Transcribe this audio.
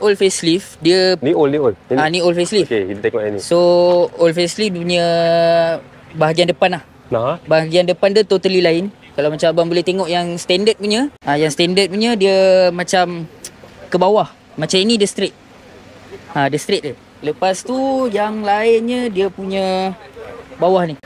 old facelift dia ni old ni old ah ni old facelift okey kita tengok yang ni so old facelift punya bahagian depan lah nah bahagian depan dia totally lain kalau macam abang boleh tengok yang standard punya ah yang standard punya dia macam ke bawah macam ini dia straight ah dia straight dia lepas tu yang lainnya dia punya bawah ni